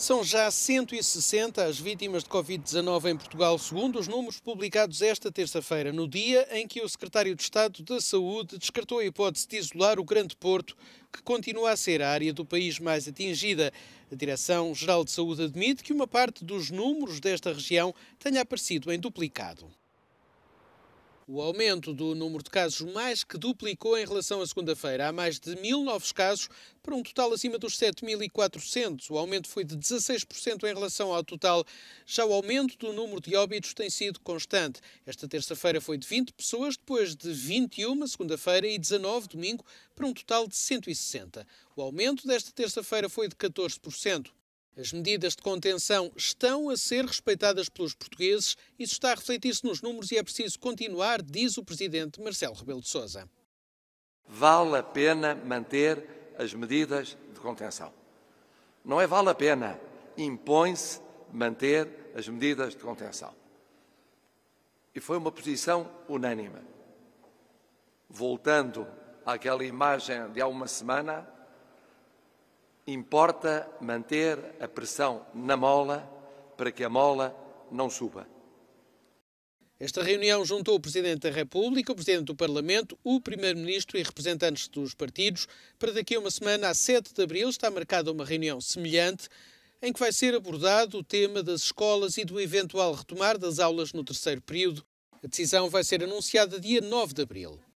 São já 160 as vítimas de Covid-19 em Portugal, segundo os números publicados esta terça-feira, no dia em que o secretário de Estado da Saúde descartou a hipótese de isolar o Grande Porto, que continua a ser a área do país mais atingida. A Direção-Geral de Saúde admite que uma parte dos números desta região tenha aparecido em duplicado. O aumento do número de casos mais que duplicou em relação à segunda-feira. Há mais de mil novos casos, para um total acima dos 7.400. O aumento foi de 16% em relação ao total. Já o aumento do número de óbitos tem sido constante. Esta terça-feira foi de 20 pessoas, depois de 21 segunda-feira e 19 domingo, para um total de 160. O aumento desta terça-feira foi de 14%. As medidas de contenção estão a ser respeitadas pelos portugueses, isso está a refletir-se nos números e é preciso continuar, diz o presidente Marcelo Rebelo de Sousa. Vale a pena manter as medidas de contenção. Não é vale a pena, impõe-se manter as medidas de contenção. E foi uma posição unânime. Voltando àquela imagem de há uma semana, Importa manter a pressão na mola para que a mola não suba. Esta reunião juntou o Presidente da República, o Presidente do Parlamento, o Primeiro-Ministro e representantes dos partidos. Para daqui a uma semana, a 7 de abril, está marcada uma reunião semelhante em que vai ser abordado o tema das escolas e do eventual retomar das aulas no terceiro período. A decisão vai ser anunciada dia 9 de abril.